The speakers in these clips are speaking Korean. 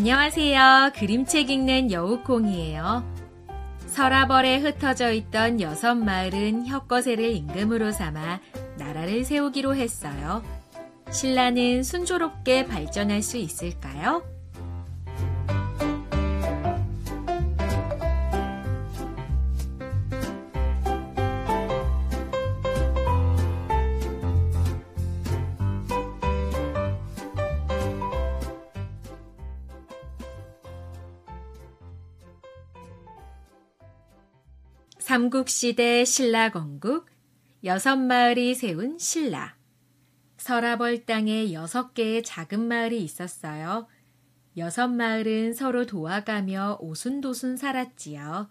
안녕하세요. 그림책 읽는 여우콩이에요. 서라벌에 흩어져 있던 여섯 마을은 혁거세를 임금으로 삼아 나라를 세우기로 했어요. 신라는 순조롭게 발전할 수 있을까요? 삼국시대 신라건국 여섯 마을이 세운 신라 서라벌 땅에 여섯 개의 작은 마을이 있었어요. 여섯 마을은 서로 도와가며 오순도순 살았지요.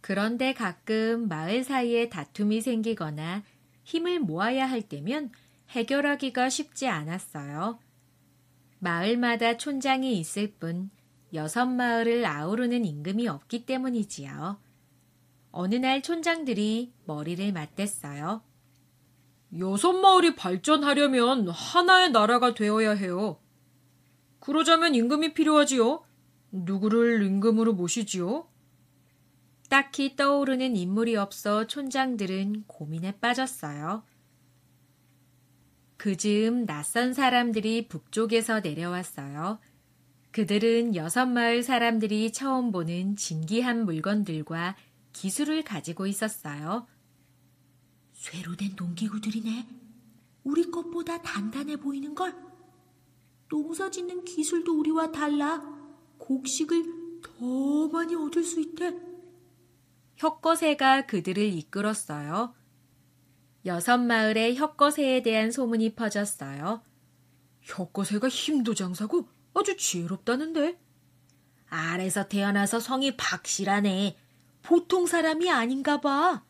그런데 가끔 마을 사이에 다툼이 생기거나 힘을 모아야 할 때면 해결하기가 쉽지 않았어요. 마을마다 촌장이 있을 뿐 여섯 마을을 아우르는 임금이 없기 때문이지요. 어느 날 촌장들이 머리를 맞댔어요. 여섯 마을이 발전하려면 하나의 나라가 되어야 해요. 그러자면 임금이 필요하지요. 누구를 임금으로 모시지요? 딱히 떠오르는 인물이 없어 촌장들은 고민에 빠졌어요. 그 즈음 낯선 사람들이 북쪽에서 내려왔어요. 그들은 여섯 마을 사람들이 처음 보는 진기한 물건들과 기술을 가지고 있었어요. 쇠로 된 농기구들이네. 우리 것보다 단단해 보이는 걸. 농사 짓는 기술도 우리와 달라. 곡식을 더 많이 얻을 수 있대. 혁거새가 그들을 이끌었어요. 여섯 마을에 혁거새에 대한 소문이 퍼졌어요. 혁거새가 힘도 장사고 아주 지혜롭다는데. 알에서 태어나서 성이 박실하네 보통 사람이 아닌가 봐.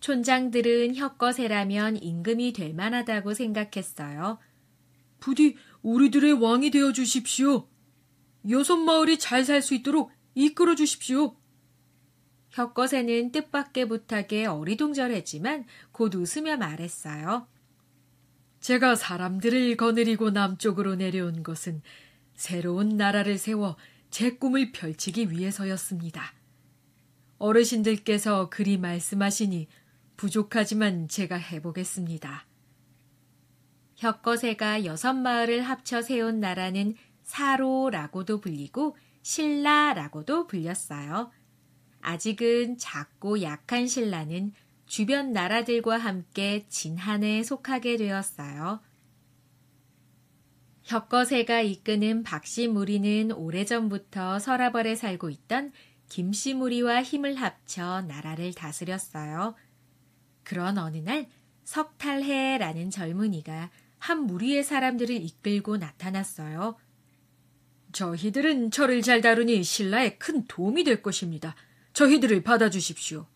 촌장들은 혁거세라면 임금이 될 만하다고 생각했어요. 부디 우리들의 왕이 되어 주십시오. 여섯 마을이 잘 살 수 있도록 이끌어 주십시오. 혁거세는 뜻밖의 부탁에 어리둥절했지만 곧 웃으며 말했어요. 제가 사람들을 거느리고 남쪽으로 내려온 것은 새로운 나라를 세워 제 꿈을 펼치기 위해서였습니다. 어르신들께서 그리 말씀하시니 부족하지만 제가 해보겠습니다. 혁거세가 여섯 마을을 합쳐 세운 나라는 사로라고도 불리고 신라라고도 불렸어요. 아직은 작고 약한 신라는 주변 나라들과 함께 진한에 속하게 되었어요. 혁거세가 이끄는 박씨 무리는 오래전부터 서라벌에 살고 있던 김씨무리와 힘을 합쳐 나라를 다스렸어요. 그런 어느 날 석탈해라는 젊은이가 한 무리의 사람들을 이끌고 나타났어요. 저희들은 철을 잘 다루니 신라에 큰 도움이 될 것입니다. 저희들을 받아주십시오.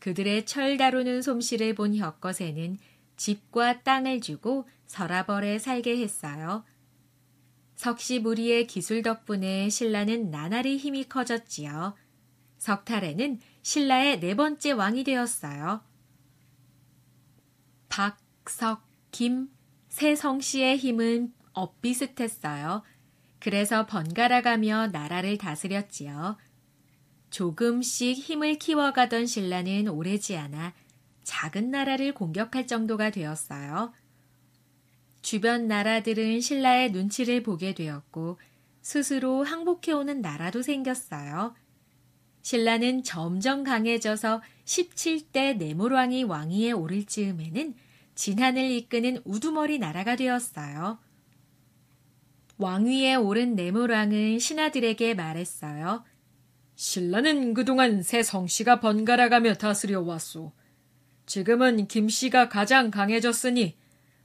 그들의 철 다루는 솜씨를 본 혁거세는 집과 땅을 주고 서라벌에 살게 했어요. 석시 무리의 기술 덕분에 신라는 나날이 힘이 커졌지요. 석탈에는 신라의 네 번째 왕이 되었어요. 박, 석, 김, 세 성씨의 힘은 엇비슷했어요. 그래서 번갈아가며 나라를 다스렸지요. 조금씩 힘을 키워가던 신라는 오래지 않아 작은 나라를 공격할 정도가 되었어요. 주변 나라들은 신라의 눈치를 보게 되었고 스스로 항복해오는 나라도 생겼어요. 신라는 점점 강해져서 17대 네모왕이 왕위에 오를 즈음에는 진한을 이끄는 우두머리 나라가 되었어요. 왕위에 오른 네모왕은 신하들에게 말했어요. 신라는 그동안 새 성씨가 번갈아가며 다스려왔소. 지금은 김씨가 가장 강해졌으니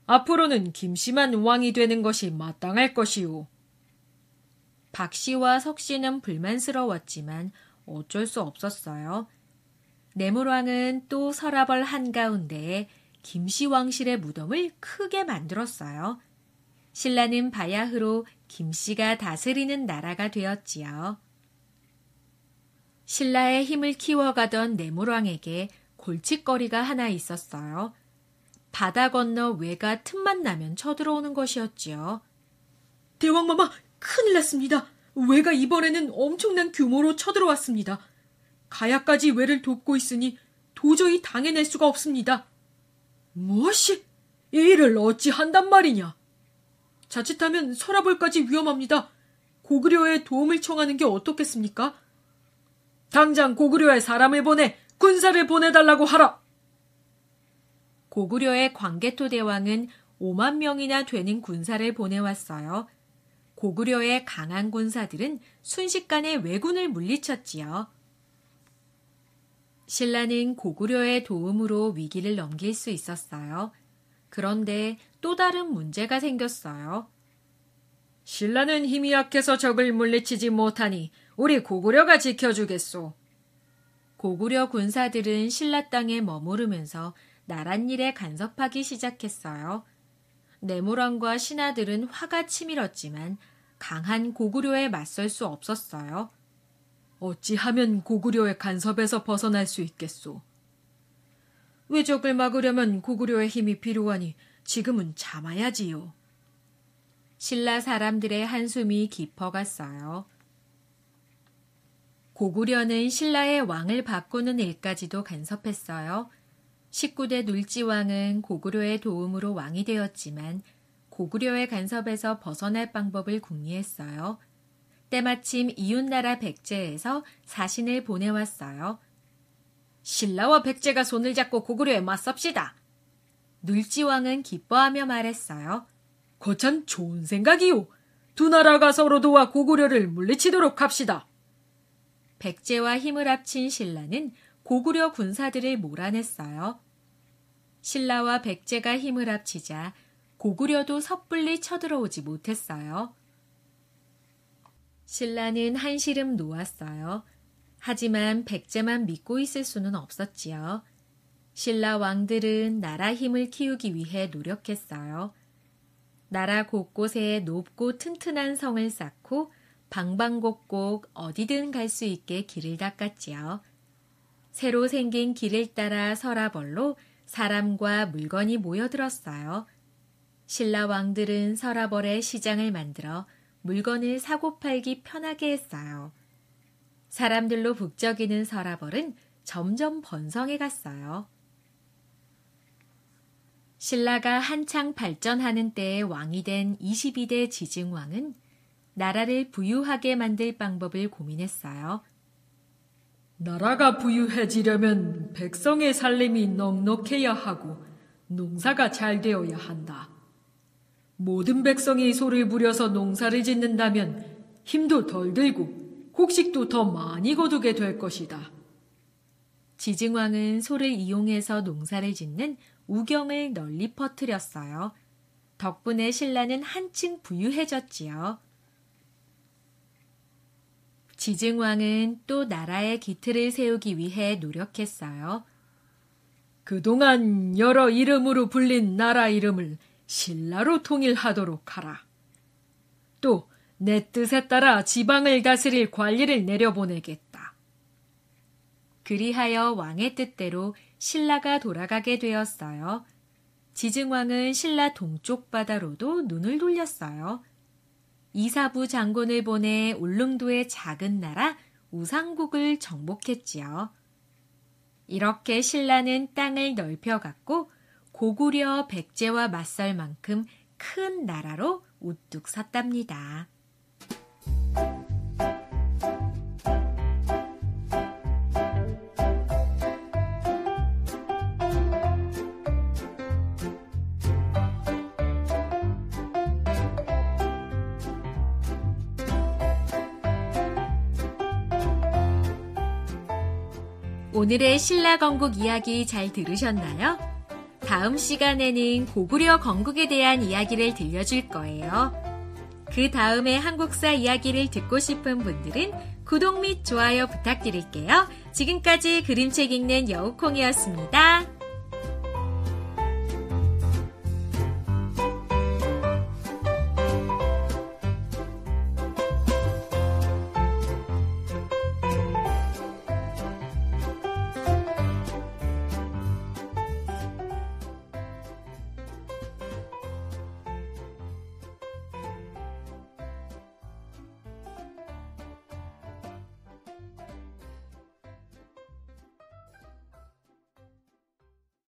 앞으로는 김씨만 왕이 되는 것이 마땅할 것이오. 박 씨와 석 씨는 불만스러웠지만 어쩔 수 없었어요. 네물왕은 또 서라벌 한가운데에 김씨 왕실의 무덤을 크게 만들었어요. 신라는 바야흐로 김씨가 다스리는 나라가 되었지요. 신라의 힘을 키워가던 네물왕에게 골칫거리가 하나 있었어요. 바다 건너 외가 틈만 나면 쳐들어오는 것이었지요. 대왕마마, 큰일 났습니다. 외가 이번에는 엄청난 규모로 쳐들어왔습니다. 가야까지 외를 돕고 있으니 도저히 당해낼 수가 없습니다. 무엇이? 이를 어찌 한단 말이냐? 자칫하면 서라벌까지 위험합니다. 고구려의 도움을 청하는 게 어떻겠습니까? 당장 고구려의 사람을 보내 군사를 보내달라고 하라. 고구려의 광개토 대왕은 5만 명이나 되는 군사를 보내왔어요. 고구려의 강한 군사들은 순식간에 왜군을 물리쳤지요. 신라는 고구려의 도움으로 위기를 넘길 수 있었어요. 그런데 또 다른 문제가 생겼어요. 신라는 힘이 약해서 적을 물리치지 못하니 우리 고구려가 지켜주겠소. 고구려 군사들은 신라 땅에 머무르면서 나란 일에 간섭하기 시작했어요. 네모랑과 신하들은 화가 치밀었지만 강한 고구려에 맞설 수 없었어요. 어찌하면 고구려의 간섭에서 벗어날 수 있겠소? 외적을 막으려면 고구려의 힘이 필요하니 지금은 참아야지요. 신라 사람들의 한숨이 깊어갔어요. 고구려는 신라의 왕을 바꾸는 일까지도 간섭했어요. 19대 눌지왕은 고구려의 도움으로 왕이 되었지만 고구려의 간섭에서 벗어날 방법을 궁리했어요. 때마침 이웃나라 백제에서 사신을 보내왔어요. 신라와 백제가 손을 잡고 고구려에 맞섭시다. 눌지왕은 기뻐하며 말했어요. 거참 좋은 생각이오두 나라가 서로 도와 고구려를 물리치도록 합시다. 백제와 힘을 합친 신라는 고구려 군사들을 몰아냈어요. 신라와 백제가 힘을 합치자 고구려도 섣불리 쳐들어오지 못했어요. 신라는 한시름 놓았어요. 하지만 백제만 믿고 있을 수는 없었지요. 신라 왕들은 나라 힘을 키우기 위해 노력했어요. 나라 곳곳에 높고 튼튼한 성을 쌓고 방방곡곡 어디든 갈 수 있게 길을 닦았지요. 새로 생긴 길을 따라 서라벌로 사람과 물건이 모여들었어요. 신라 왕들은 서라벌에 시장을 만들어 물건을 사고 팔기 편하게 했어요. 사람들로 북적이는 서라벌은 점점 번성해 갔어요. 신라가 한창 발전하는 때에 왕이 된 22대 지증왕은 나라를 부유하게 만들 방법을 고민했어요. 나라가 부유해지려면 백성의 살림이 넉넉해야 하고 농사가 잘 되어야 한다. 모든 백성이 소를 부려서 농사를 짓는다면 힘도 덜 들고 곡식도 더 많이 거두게 될 것이다. 지증왕은 소를 이용해서 농사를 짓는 우경을 널리 퍼뜨렸어요. 덕분에 신라는 한층 부유해졌지요. 지증왕은 또 나라의 기틀을 세우기 위해 노력했어요. 그동안 여러 이름으로 불린 나라 이름을 신라로 통일하도록 하라. 또 내 뜻에 따라 지방을 다스릴 관리를 내려보내겠다. 그리하여 왕의 뜻대로 신라가 돌아가게 되었어요. 지증왕은 신라 동쪽 바다로도 눈을 돌렸어요. 이사부 장군을 보내 울릉도의 작은 나라 우상국을 정복했지요. 이렇게 신라는 땅을 넓혀갔고 고구려 백제와 맞설 만큼 큰 나라로 우뚝 섰답니다. 오늘의 신라 건국 이야기 잘 들으셨나요? 다음 시간에는 고구려 건국에 대한 이야기를 들려줄 거예요. 그 다음에 한국사 이야기를 듣고 싶은 분들은 구독 및 좋아요 부탁드릴게요. 지금까지 그림책 읽는 여우콩이었습니다.